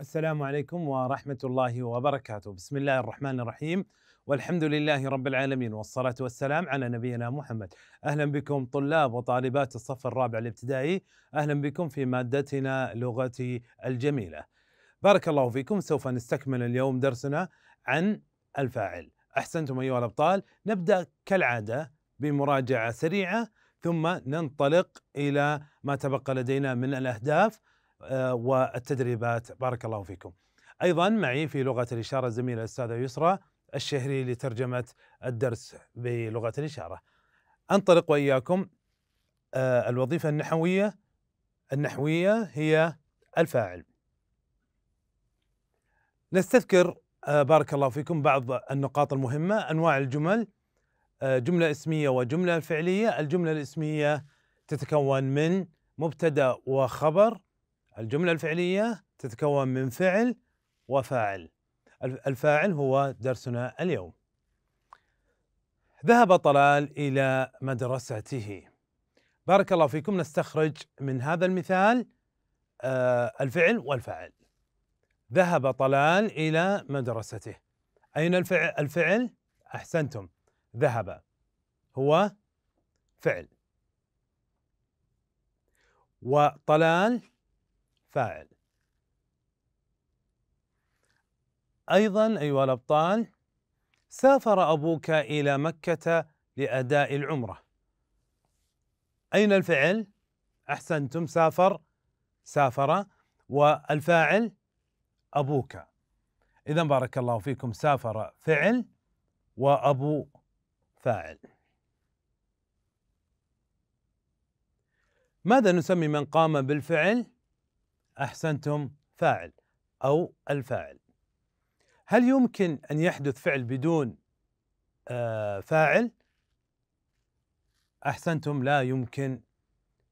السلام عليكم ورحمة الله وبركاته، بسم الله الرحمن الرحيم، والحمد لله رب العالمين والصلاة والسلام على نبينا محمد. أهلا بكم طلاب وطالبات الصف الرابع الابتدائي، أهلا بكم في مادتنا لغتي الجميلة. بارك الله فيكم، سوف نستكمل اليوم درسنا عن الفاعل. أحسنتم أيها الأبطال، نبدأ كالعادة بمراجعة سريعة ثم ننطلق إلى ما تبقى لدينا من الأهداف آه، والتدريبات بارك الله فيكم أيضا معي في لغة الإشارة الزميلة الأستاذة يسرى الشهري لترجمة الدرس بلغة الإشارة أنطلق وإياكم آه، الوظيفة النحوية النحوية هي الفاعل نستذكر آه، بارك الله فيكم بعض النقاط المهمة أنواع الجمل جملة اسمية وجملة فعلية الجملة الاسمية تتكون من مبتدأ وخبر الجملة الفعلية تتكون من فعل وفاعل الفاعل هو درسنا اليوم ذهب طلال إلى مدرسته بارك الله فيكم نستخرج من هذا المثال آه، الفعل والفاعل ذهب طلال إلى مدرسته أين الفعل؟ الفعل أحسنتم ذهب هو فعل وطلال فاعل أيضا أيها الأبطال سافر أبوك إلى مكة لأداء العمرة أين الفعل؟ أحسنتم سافر سافر والفاعل أبوك إذا بارك الله فيكم سافر فعل وأبو فاعل ماذا نسمي من قام بالفعل؟ احسنتم فاعل او الفاعل هل يمكن ان يحدث فعل بدون آه، فاعل احسنتم لا يمكن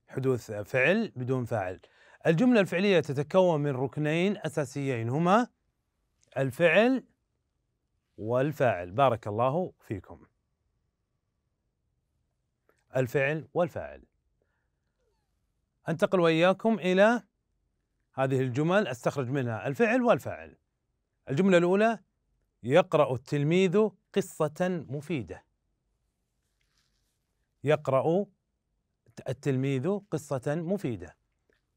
حدوث فعل بدون فاعل الجمله الفعليه تتكون من ركنين اساسيين هما الفعل والفاعل بارك الله فيكم الفعل والفاعل انتقل واياكم الى هذه الجمل استخرج منها الفعل والفاعل الجملة الأولى يقرأ التلميذ قصة مفيدة يقرأ التلميذ قصة مفيدة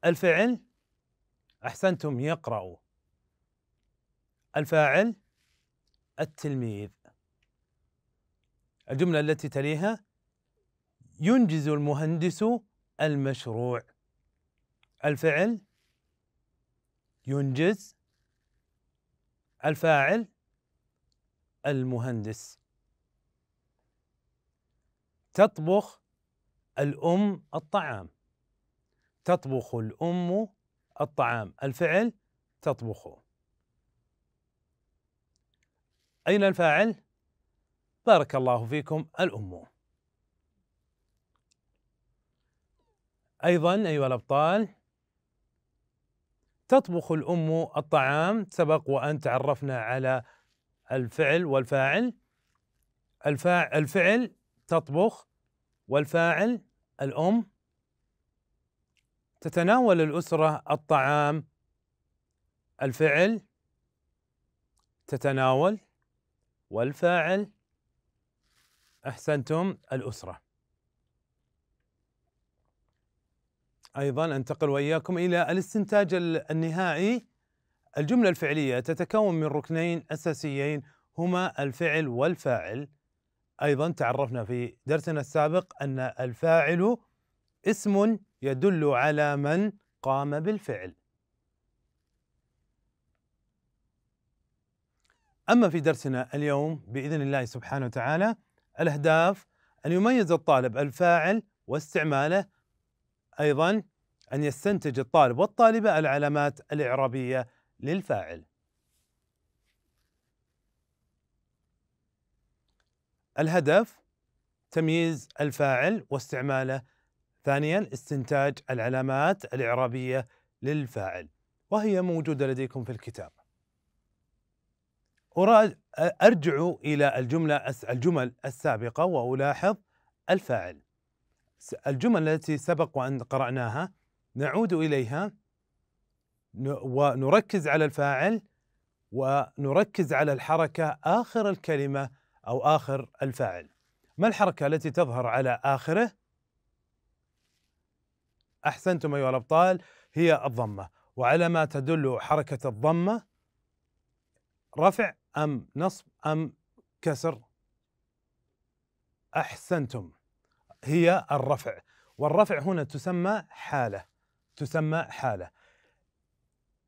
الفعل أحسنتم يقرأ الفاعل التلميذ الجملة التي تليها ينجز المهندس المشروع الفعل ينجز الفاعل المهندس تطبخ الأم الطعام تطبخ الأم الطعام الفعل تطبخ أين الفاعل؟ بارك الله فيكم الأم أيضا أيها الأبطال تطبخ الأم الطعام سبق وأن تعرفنا على الفعل والفاعل الفاعل, الفعل تطبخ والفاعل الأم تتناول الأسرة الطعام الفعل تتناول والفاعل أحسنتم الأسرة ايضا انتقل واياكم الى الاستنتاج النهائي الجمله الفعليه تتكون من ركنين اساسيين هما الفعل والفاعل ايضا تعرفنا في درسنا السابق ان الفاعل اسم يدل على من قام بالفعل اما في درسنا اليوم باذن الله سبحانه وتعالى الاهداف ان يميز الطالب الفاعل واستعماله أيضا أن يستنتج الطالب والطالبة العلامات الإعرابية للفاعل الهدف تمييز الفاعل واستعماله ثانيا استنتاج العلامات الإعرابية للفاعل وهي موجودة لديكم في الكتاب أرجع إلى الجملة الجمل السابقة وألاحظ الفاعل الجمل التي سبق وأن قرأناها نعود إليها ونركز على الفاعل ونركز على الحركة آخر الكلمة أو آخر الفاعل ما الحركة التي تظهر على آخره؟ أحسنتم أيها الأبطال هي الضمة وعلى ما تدل حركة الضمة رفع أم نصب أم كسر أحسنتم هي الرفع والرفع هنا تسمى حالة تسمى حالة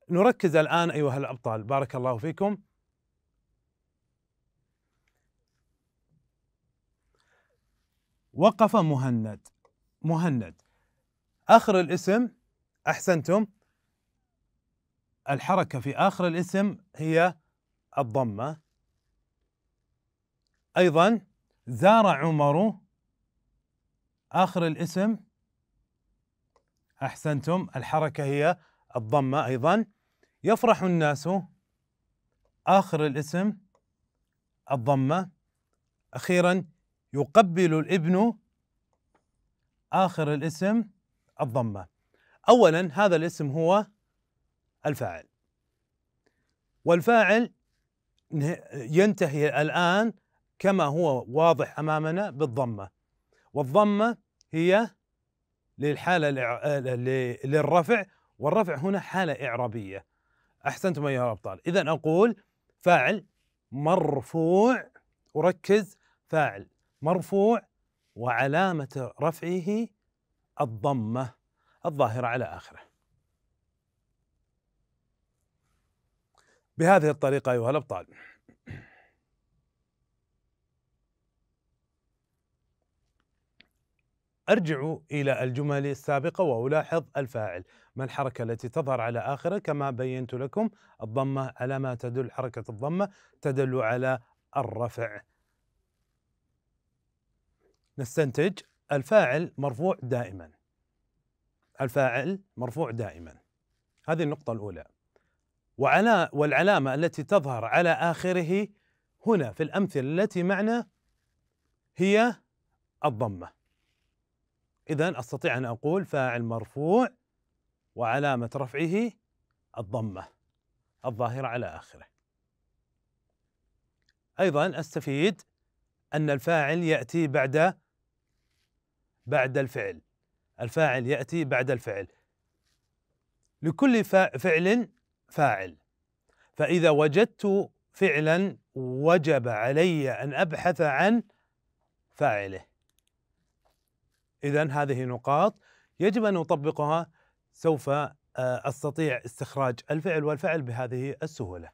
نركز الآن أيها الأبطال بارك الله فيكم وقف مهند مهند آخر الاسم أحسنتم الحركة في آخر الاسم هي الضمة أيضا زار عمر اخر الاسم احسنتم الحركه هي الضمه ايضا يفرح الناس اخر الاسم الضمه اخيرا يقبل الابن اخر الاسم الضمه اولا هذا الاسم هو الفاعل والفاعل ينتهي الان كما هو واضح امامنا بالضمه والضمة هي للحالة للرفع والرفع هنا حالة إعرابية أحسنتم أيها الأبطال إذا أقول فاعل مرفوع وركز فاعل مرفوع وعلامة رفعه الضمة الظاهرة على آخره بهذه الطريقة أيها الأبطال أرجع إلى الجمل السابقة وألاحظ الفاعل ما الحركة التي تظهر على آخره كما بينت لكم الضمة على ما تدل حركة الضمة تدل على الرفع نستنتج الفاعل مرفوع دائما الفاعل مرفوع دائما هذه النقطة الأولى وعلى والعلامة التي تظهر على آخره هنا في الأمثلة التي معنا هي الضمة إذا أستطيع أن أقول فاعل مرفوع وعلامة رفعه الضمة الظاهرة على آخره أيضا أستفيد أن الفاعل يأتي بعد بعد الفعل الفاعل يأتي بعد الفعل لكل فعل فاعل فإذا وجدت فعلا وجب علي أن أبحث عن فاعله إذا هذه نقاط يجب أن أطبقها سوف آه، أستطيع استخراج الفعل والفعل بهذه السهولة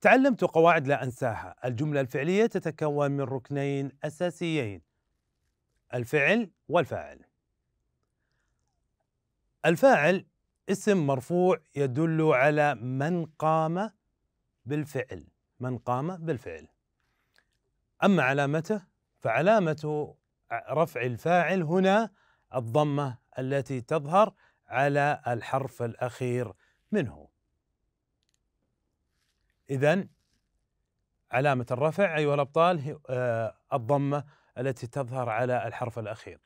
تعلمت قواعد لا أنساها الجملة الفعلية تتكون من ركنين أساسيين الفعل والفاعل الفاعل اسم مرفوع يدل على من قام بالفعل من قام بالفعل أما علامته فعلامة رفع الفاعل هنا الضمة التي تظهر على الحرف الأخير منه إذا علامة الرفع أيها الأبطال آه، الضمة التي تظهر على الحرف الأخير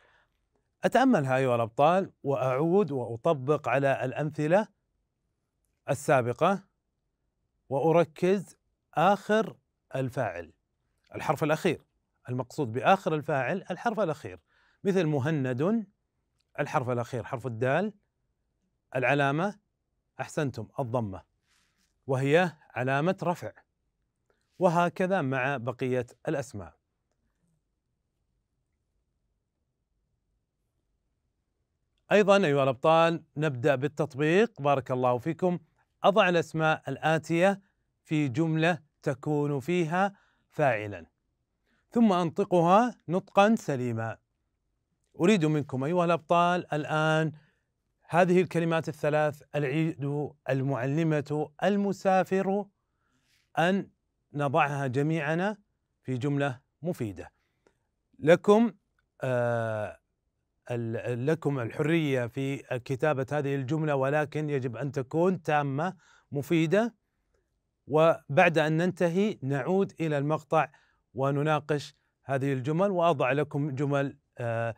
أتأملها أيها الأبطال وأعود وأطبق على الأمثلة السابقة وأركز آخر الفاعل الحرف الأخير المقصود باخر الفاعل الحرف الاخير مثل مهند الحرف الاخير حرف الدال العلامه احسنتم الضمه وهي علامه رفع وهكذا مع بقيه الاسماء ايضا ايها الابطال نبدا بالتطبيق بارك الله فيكم اضع الاسماء الاتيه في جمله تكون فيها فاعلا ثم أنطقها نطقا سليما أريد منكم أيها الأبطال الآن هذه الكلمات الثلاث العيد المعلمة المسافر أن نضعها جميعنا في جملة مفيدة لكم آه لكم الحرية في كتابة هذه الجملة ولكن يجب أن تكون تامة مفيدة وبعد أن ننتهي نعود إلى المقطع ونناقش هذه الجمل واضع لكم جمل آه،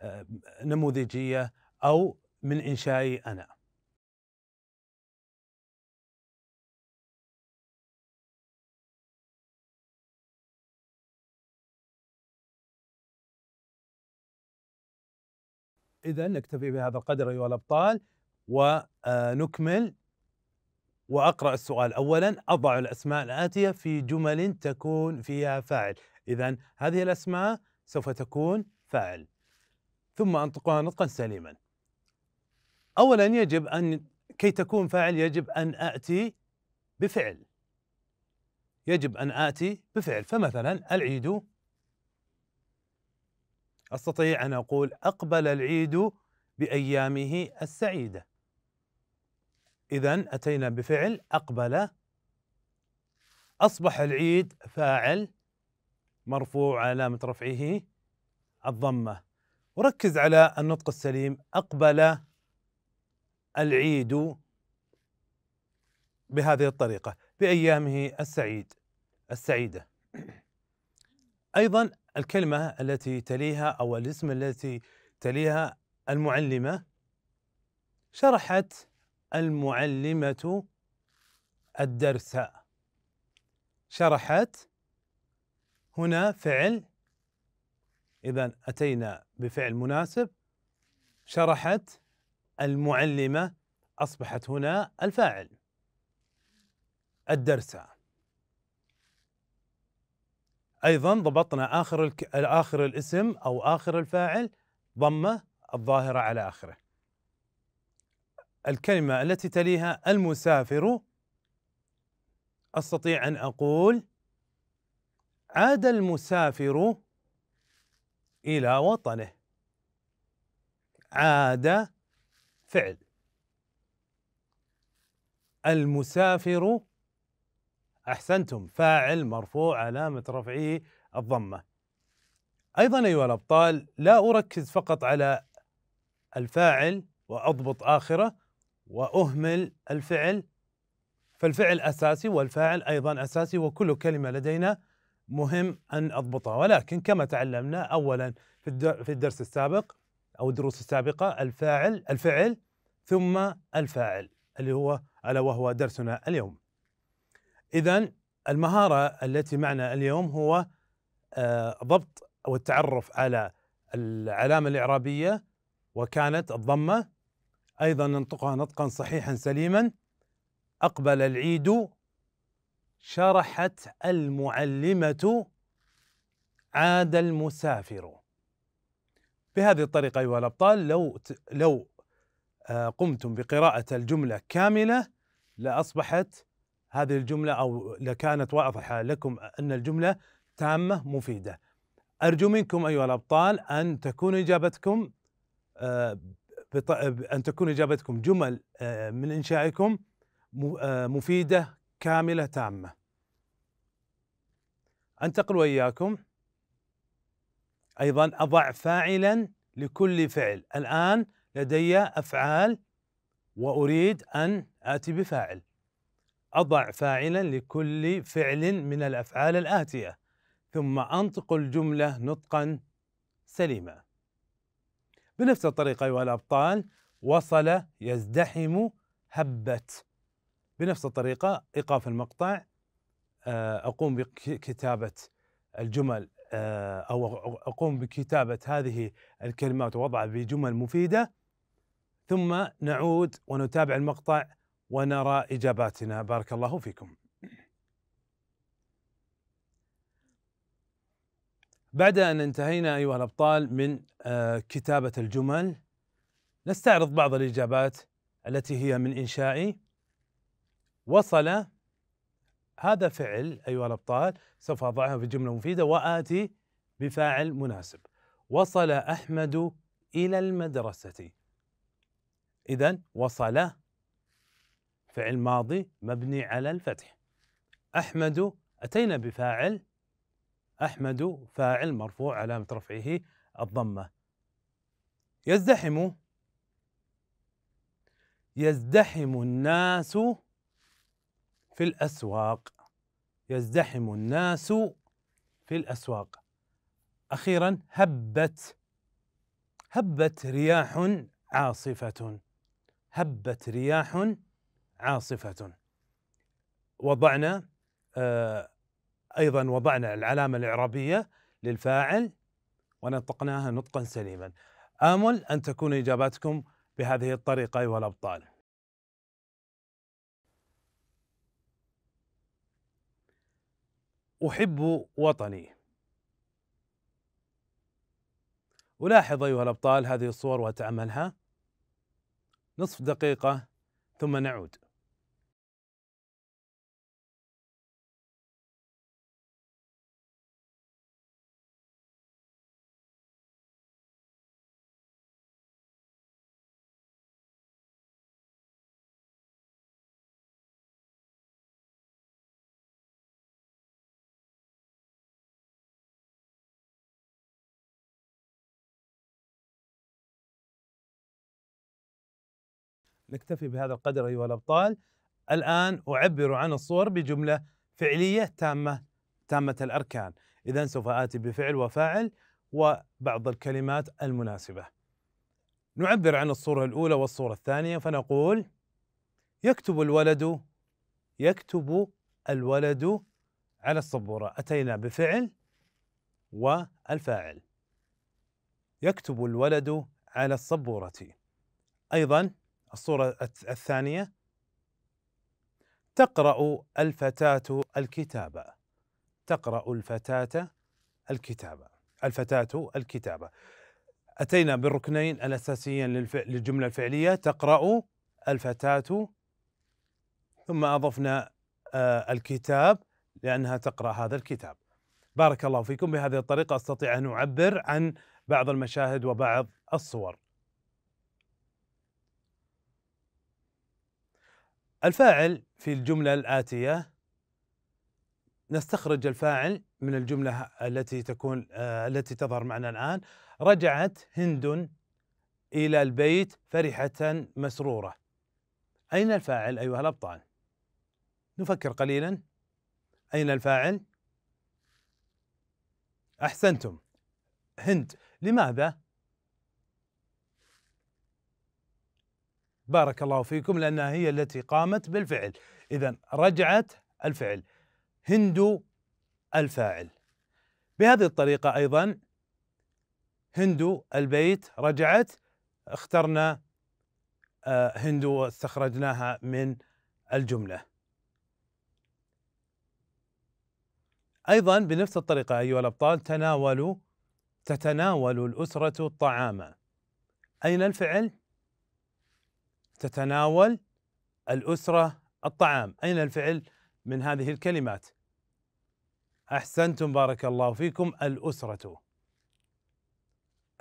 آه، نموذجيه او من انشائي انا. اذا نكتفي بهذا القدر ايها الابطال ونكمل وأقرأ السؤال أولا أضع الأسماء الآتية في جمل تكون فيها فاعل إذا هذه الأسماء سوف تكون فاعل ثم أنطقها نطقا سليما أولا يجب أن كي تكون فاعل يجب أن آتي بفعل يجب أن آتي بفعل فمثلا العيد أستطيع أن أقول أقبل العيد بأيامه السعيدة إذا أتينا بفعل أقبل أصبح العيد فاعل مرفوع علامة رفعه الضمة وركز على النطق السليم أقبل العيد بهذه الطريقة بأيامه السعيد السعيدة أيضا الكلمة التي تليها أو الاسم التي تليها المعلمة شرحت المعلمة الدرس شرحت هنا فعل إذا أتينا بفعل مناسب شرحت المعلمة أصبحت هنا الفاعل الدرس أيضا ضبطنا آخر آخر الاسم أو آخر الفاعل ضمة الظاهرة على آخره الكلمة التي تليها المسافر أستطيع أن أقول عاد المسافر إلى وطنه عاد فعل المسافر أحسنتم فاعل مرفوع علامة رفعه الضمة أيضا أيها الأبطال لا أركز فقط على الفاعل وأضبط آخره واهمل الفعل فالفعل اساسي والفاعل ايضا اساسي وكل كلمه لدينا مهم ان اضبطها ولكن كما تعلمنا اولا في الدرس السابق او الدروس السابقه الفاعل الفعل ثم الفاعل اللي هو الا وهو درسنا اليوم. اذا المهاره التي معنا اليوم هو آه، ضبط والتعرف على العلامه الاعرابيه وكانت الضمه أيضا ننطقها نطقا صحيحا سليما أقبل العيد شرحت المعلمة عاد المسافر بهذه الطريقة أيها الأبطال لو لو آه، قمتم بقراءة الجملة كاملة لأصبحت هذه الجملة أو لكانت واضحة لكم أن الجملة تامة مفيدة أرجو منكم أيها الأبطال أن تكون إجابتكم آه، أن تكون إجابتكم جمل آه، من إنشائكم آه، مفيدة كاملة تامة أنتقل وإياكم أيضا أضع فاعلا لكل فعل الآن لدي أفعال وأريد أن آتي بفاعل أضع فاعلا لكل فعل من الأفعال الآتية ثم أنطق الجملة نطقا سليما بنفس الطريقة أيها الأبطال وصل يزدحم هبت بنفس الطريقة إيقاف المقطع آه، أقوم بكتابة الجمل آه، أو أقوم بكتابة هذه الكلمات ووضعها في جمل مفيدة ثم نعود ونتابع المقطع ونرى إجاباتنا بارك الله فيكم بعد أن انتهينا أيها الأبطال من آه، كتابة الجمل نستعرض بعض الإجابات التي هي من إنشائي وصل هذا فعل أيها الأبطال سوف أضعها في جملة مفيدة وآتي بفاعل مناسب وصل أحمد إلى المدرسة إذا وصل فعل ماضي مبني على الفتح أحمد أتينا بفاعل أحمد فاعل مرفوع علامة رفعه الضمة يزدحم يزدحم الناس في الأسواق يزدحم الناس في الأسواق أخيرا هبت هبت رياح عاصفة هبت رياح عاصفة وضعنا آه، أيضا وضعنا العلامة الإعرابية للفاعل ونطقناها نطقا سليما آمل أن تكون إجاباتكم بهذه الطريقة أيها الأبطال أحب وطني ألاحظ أيها الأبطال هذه الصور وأتأملها نصف دقيقة ثم نعود نكتفي بهذا القدر أيها الأبطال الآن أعبر عن الصور بجملة فعلية تامة تامة الأركان إذا سوف آتي بفعل وفاعل وبعض الكلمات المناسبة نعبر عن الصورة الأولى والصورة الثانية فنقول يكتب الولد يكتب الولد على السبورة أتينا بفعل والفاعل يكتب الولد على السبورة أيضا الصورة الثانية تقرأ الفتاة الكتابة تقرأ الفتاة الكتابة الفتاة الكتابة أتينا بالركنين الأساسيين للجملة الفعلية تقرأ الفتاة ثم أضفنا آه، الكتاب لأنها تقرأ هذا الكتاب بارك الله فيكم بهذه الطريقة أستطيع أن أعبر عن بعض المشاهد وبعض الصور الفاعل في الجملة الآتية نستخرج الفاعل من الجملة التي تكون آه، التي تظهر معنا الآن رجعت هند إلى البيت فرحة مسرورة أين الفاعل أيها الأبطال؟ نفكر قليلا أين الفاعل؟ أحسنتم هند لماذا؟ بارك الله فيكم لأنها هي التي قامت بالفعل إذا رجعت الفعل هند الفاعل بهذه الطريقة أيضا هند البيت رجعت اخترنا آه، هند واستخرجناها من الجملة أيضا بنفس الطريقة أيها الأبطال تناولوا تتناول الأسرة الطعام أين الفعل؟ تتناول الأسرة الطعام أين الفعل من هذه الكلمات أحسنتم بارك الله فيكم الأسرة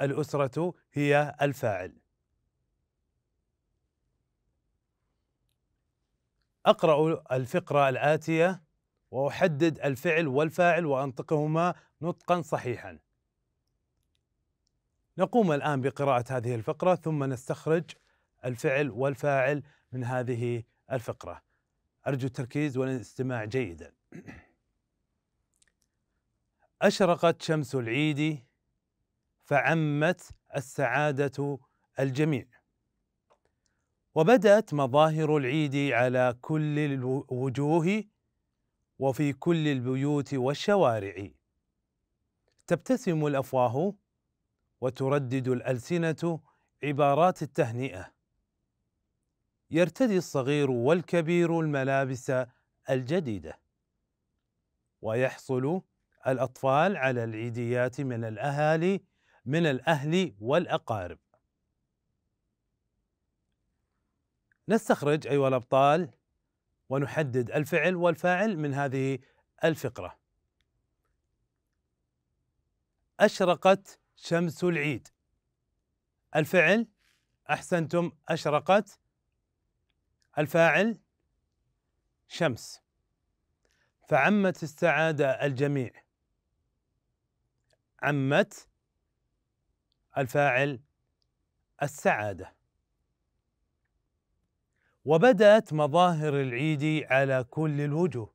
الأسرة هي الفاعل أقرأ الفقرة الآتية وأحدد الفعل والفاعل وأنطقهما نطقا صحيحا نقوم الآن بقراءة هذه الفقرة ثم نستخرج الفعل والفاعل من هذه الفقرة أرجو التركيز والاستماع جيدا أشرقت شمس العيد فعمت السعادة الجميع وبدأت مظاهر العيد على كل الوجوه وفي كل البيوت والشوارع تبتسم الافواه وتردد الالسنه عبارات التهنئه يرتدي الصغير والكبير الملابس الجديده ويحصل الاطفال على العيديات من الاهالي من الاهل والاقارب نستخرج ايها الابطال ونحدد الفعل والفاعل من هذه الفقره اشرقت شمس العيد الفعل احسنتم اشرقت الفاعل شمس فعمت السعادة الجميع عمت الفاعل السعادة وبدأت مظاهر العيد على كل الوجوه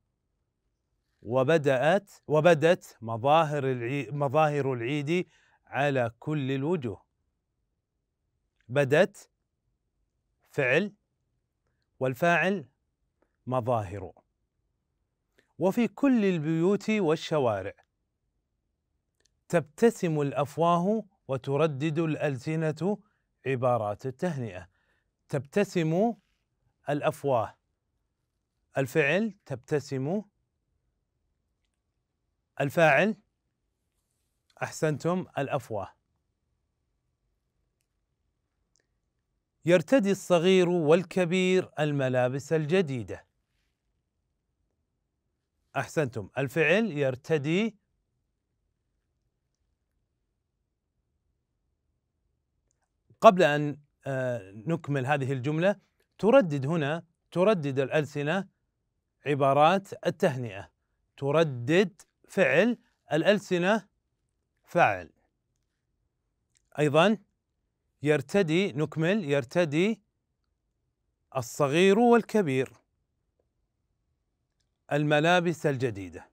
وبدأت وبدت مظاهر العيد مظاهر العيد على كل الوجوه بدت فعل والفاعل مظاهر وفي كل البيوت والشوارع تبتسم الافواه وتردد الالسنه عبارات التهنئه تبتسم الافواه الفعل تبتسم الفاعل احسنتم الافواه يرتدي الصغير والكبير الملابس الجديده احسنتم الفعل يرتدي قبل ان آه، نكمل هذه الجمله تردد هنا تردد الالسنه عبارات التهنئه تردد فعل الالسنه فاعل ايضا يرتدي نكمل يرتدي الصغير والكبير الملابس الجديده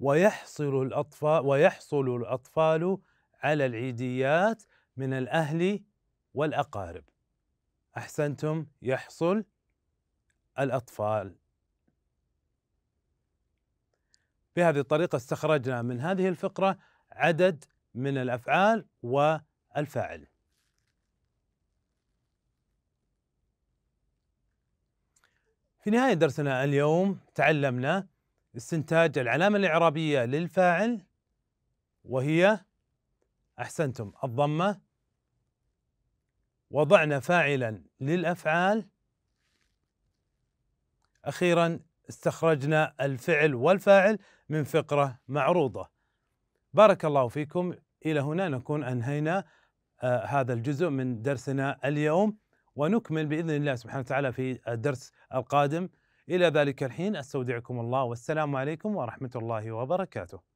ويحصل الاطفال ويحصل الاطفال على العيديات من الاهل والاقارب احسنتم يحصل الاطفال بهذه الطريقه استخرجنا من هذه الفقره عدد من الافعال والفاعل في نهايه درسنا اليوم تعلمنا استنتاج العلامه الاعرابيه للفاعل وهي احسنتم الضمه وضعنا فاعلا للافعال اخيرا استخرجنا الفعل والفاعل من فقره معروضه بارك الله فيكم الى هنا نكون انهينا آه، هذا الجزء من درسنا اليوم ونكمل باذن الله سبحانه وتعالى في الدرس القادم الى ذلك الحين استودعكم الله والسلام عليكم ورحمه الله وبركاته